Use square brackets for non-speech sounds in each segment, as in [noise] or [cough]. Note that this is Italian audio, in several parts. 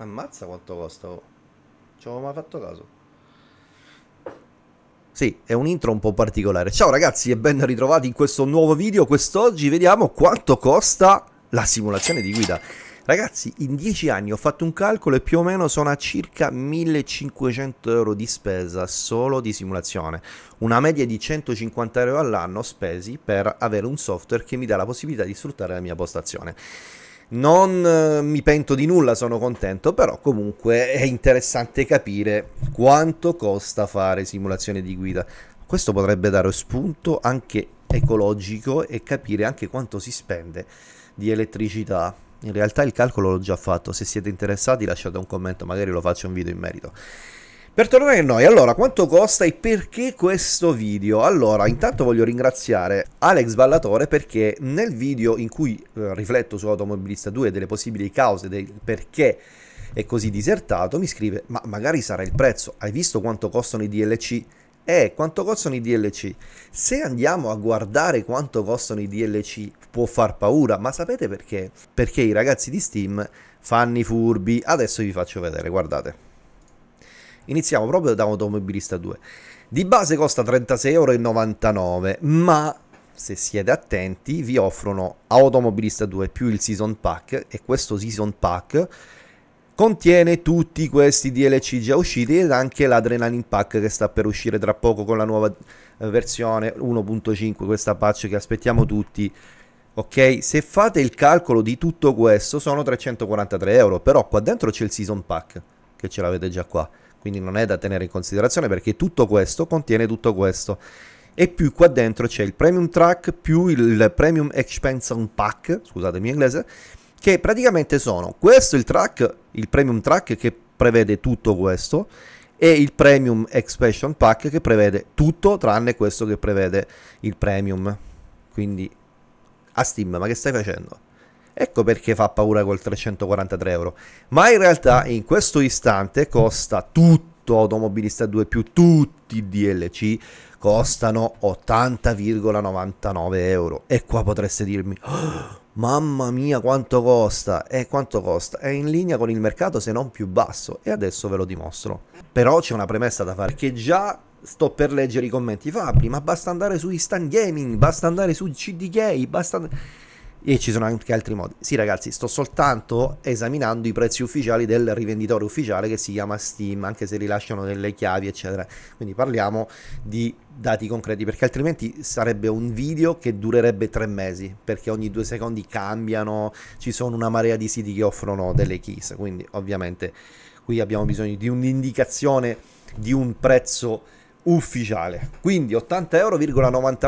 Ammazza quanto costa. Oh. Ci avevo mai fatto caso. Sì, è un intro un po' particolare. Ciao ragazzi e ben ritrovati in questo nuovo video. Quest'oggi vediamo quanto costa la simulazione di guida. Ragazzi, in 10 anni ho fatto un calcolo e più o meno sono a circa 1500 euro di spesa solo di simulazione. Una media di 150 euro all'anno spesi per avere un software che mi dà la possibilità di sfruttare la mia postazione. Non eh, mi pento di nulla, sono contento, però comunque è interessante capire quanto costa fare simulazione di guida. Questo potrebbe dare spunto anche ecologico e capire anche quanto si spende di elettricità. In realtà il calcolo l'ho già fatto, se siete interessati lasciate un commento, magari lo faccio un video in merito. Per tornare a noi, allora, quanto costa e perché questo video? Allora, intanto voglio ringraziare Alex Ballatore perché nel video in cui eh, rifletto su Automobilista 2 e delle possibili cause del perché è così disertato, mi scrive «Ma magari sarà il prezzo, hai visto quanto costano i DLC?» Eh, quanto costano i DLC? Se andiamo a guardare quanto costano i DLC può far paura, ma sapete perché? Perché i ragazzi di Steam fanno i furbi. Adesso vi faccio vedere, guardate. Iniziamo proprio da Automobilista 2. Di base costa 36,99€, ma se siete attenti vi offrono Automobilista 2 più il Season Pack e questo Season Pack contiene tutti questi DLC già usciti ed anche l'Adrenaline Pack che sta per uscire tra poco con la nuova eh, versione 1.5, questa patch che aspettiamo tutti. Ok, se fate il calcolo di tutto questo sono 343 euro, però qua dentro c'è il Season Pack che ce l'avete già qua quindi non è da tenere in considerazione perché tutto questo contiene tutto questo e più qua dentro c'è il premium track più il premium expansion pack scusatemi in inglese che praticamente sono questo il track il premium track che prevede tutto questo e il premium expansion pack che prevede tutto tranne questo che prevede il premium quindi a steam ma che stai facendo Ecco perché fa paura col 343 euro. Ma in realtà in questo istante costa tutto Automobilista 2 più tutti i DLC costano 80,99 euro. E qua potreste dirmi... Oh, mamma mia quanto costa e quanto costa è in linea con il mercato se non più basso e adesso ve lo dimostro però c'è una premessa da fare che già sto per leggere i commenti Fabri ma basta andare su Instant Gaming basta andare su CDK basta e ci sono anche altri modi. Sì, ragazzi, sto soltanto esaminando i prezzi ufficiali del rivenditore ufficiale che si chiama Steam, anche se rilasciano delle chiavi, eccetera. Quindi parliamo di dati concreti, perché altrimenti sarebbe un video che durerebbe tre mesi, perché ogni due secondi cambiano, ci sono una marea di siti che offrono delle keys. Quindi, ovviamente, qui abbiamo bisogno di un'indicazione di un prezzo ufficiale. Quindi 80,99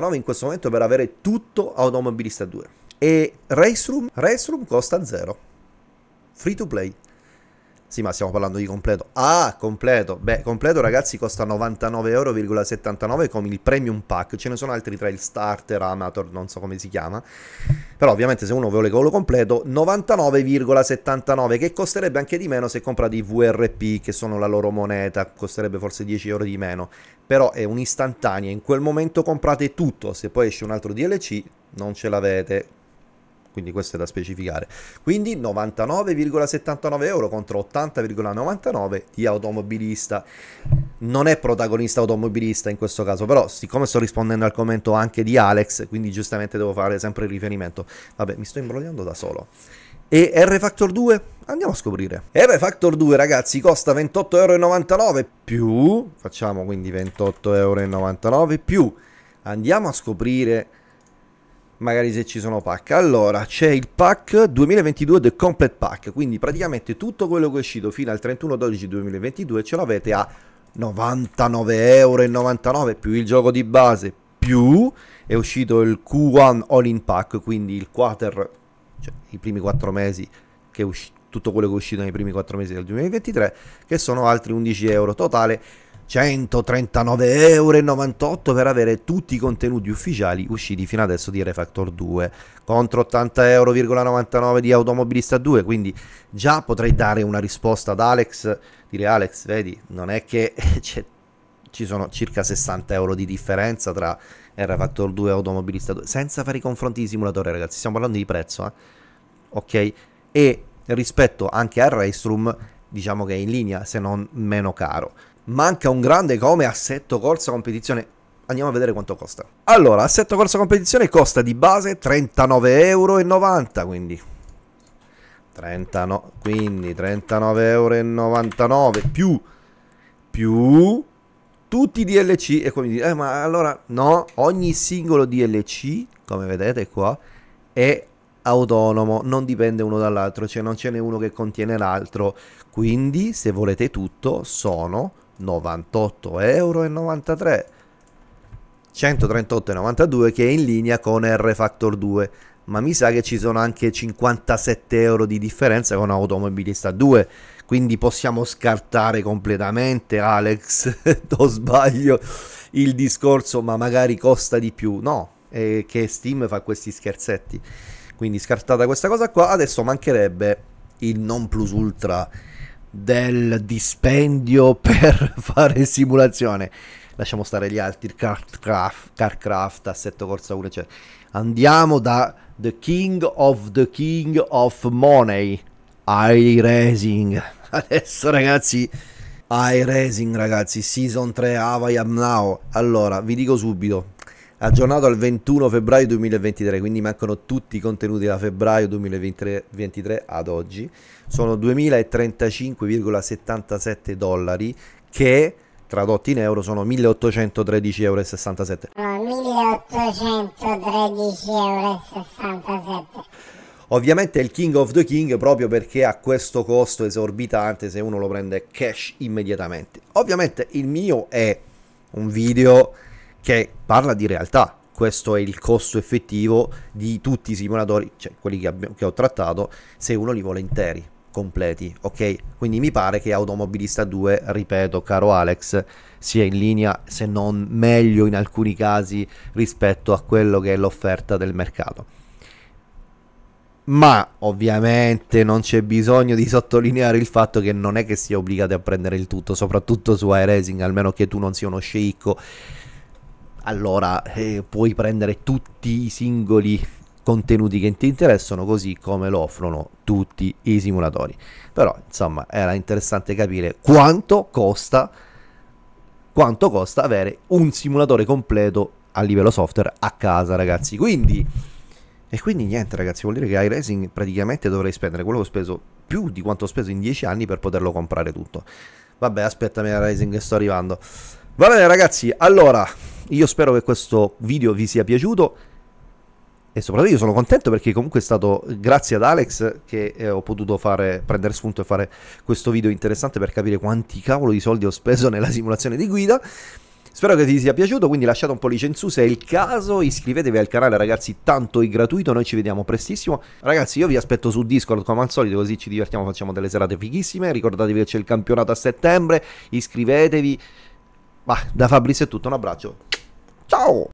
euro in questo momento per avere tutto automobilista 2. E Race Room? costa 0. Free to play. Sì, ma stiamo parlando di completo. Ah, completo. Beh, completo ragazzi costa 99,79€ con il premium pack. Ce ne sono altri tra il starter, amator non so come si chiama. Però ovviamente se uno vuole quello completo, 99,79 che costerebbe anche di meno se compra di VRP che sono la loro moneta, costerebbe forse 10 euro di meno. Però è un'istantanea, in quel momento comprate tutto, se poi esce un altro DLC non ce l'avete quindi questo è da specificare. Quindi 99,79 euro contro 80,99 di automobilista. Non è protagonista automobilista in questo caso, però siccome sto rispondendo al commento anche di Alex, quindi giustamente devo fare sempre il riferimento. Vabbè, mi sto imbrogliando da solo. E R-Factor 2? Andiamo a scoprire. R-Factor 2 ragazzi costa 28,99 euro più, facciamo quindi 28,99 euro più, andiamo a scoprire magari se ci sono pack. Allora, c'è il pack 2022 The Complete Pack, quindi praticamente tutto quello che è uscito fino al 31-12-2022 ce l'avete a 99,99 euro più il gioco di base, più è uscito il Q1 All In Pack, quindi il quarter, cioè i primi 4 mesi che è uscito tutto quello che è uscito nei primi 4 mesi del 2023, che sono altri 11 euro totale 139,98€ per avere tutti i contenuti ufficiali usciti fino adesso di Refactor 2 contro 80,99€ di Automobilista 2 quindi già potrei dare una risposta ad Alex dire Alex vedi non è che [laughs] ci sono circa 60€ di differenza tra Refactor 2 e Automobilista 2 senza fare i confronti di simulatore ragazzi stiamo parlando di prezzo eh? ok e rispetto anche al Race Room diciamo che è in linea se non meno caro manca un grande come assetto corsa competizione. Andiamo a vedere quanto costa. Allora, assetto corsa competizione costa di base 39,90 euro, quindi 39, quindi 39,99 euro più, più tutti i DLC. E come dire, eh, ma allora no, ogni singolo DLC, come vedete qua, è autonomo, non dipende uno dall'altro, cioè non ce n'è uno che contiene l'altro. Quindi, se volete tutto, sono 98,93 euro. 138,92 che è in linea con R Factor 2 ma mi sa che ci sono anche 57 euro di differenza con automobilista 2 quindi possiamo scartare completamente Alex [laughs] o sbaglio il discorso ma magari costa di più no è che Steam fa questi scherzetti quindi scartata questa cosa qua adesso mancherebbe il non plus ultra del dispendio [laughs] per fare simulazione. Lasciamo stare gli altri, Carcraft, Carcraft Assetto Corsa 1, eccetera. Andiamo da The King of the King of Money, iRacing. [laughs] Adesso ragazzi, iRacing ragazzi, Season 3 Avaiam Now. Allora, vi dico subito, aggiornato al 21 febbraio 2023, quindi mancano tutti i contenuti da febbraio 2023 ad oggi, sono 2035,77 dollari che tradotti in euro sono 1813,67 euro. 1813,67 ah, Ovviamente è il King of the King proprio perché ha questo costo esorbitante se uno lo prende cash immediatamente. Ovviamente il mio è un video che parla di realtà. Questo è il costo effettivo di tutti i simulatori, cioè quelli che, abbiamo, che ho trattato, se uno li vuole interi, completi, ok? Quindi mi pare che Automobilista 2, ripeto, caro Alex, sia in linea, se non meglio in alcuni casi, rispetto a quello che è l'offerta del mercato ma ovviamente non c'è bisogno di sottolineare il fatto che non è che sia obbligato a prendere il tutto, soprattutto su iRacing, almeno che tu non sia uno sceicco allora eh, puoi prendere tutti i singoli contenuti che ti interessano così come lo offrono tutti i simulatori però insomma era interessante capire quanto costa quanto costa avere un simulatore completo a livello software a casa ragazzi quindi e quindi niente ragazzi vuol dire che iRacing praticamente dovrei spendere quello che ho speso più di quanto ho speso in 10 anni per poterlo comprare tutto vabbè aspettami iRacing sto arrivando va bene ragazzi allora io spero che questo video vi sia piaciuto e soprattutto io sono contento perché comunque è stato grazie ad Alex che eh, ho potuto fare, prendere spunto e fare questo video interessante per capire quanti cavolo di soldi ho speso nella simulazione di guida. Spero che vi sia piaciuto, quindi lasciate un pollice in su se è il caso, iscrivetevi al canale ragazzi, tanto è gratuito, noi ci vediamo prestissimo. Ragazzi io vi aspetto su Discord come al solito, così ci divertiamo, facciamo delle serate fighissime, ricordatevi che c'è il campionato a settembre, iscrivetevi. Va, da Fabrizio è tutto, un abbraccio. Tchau!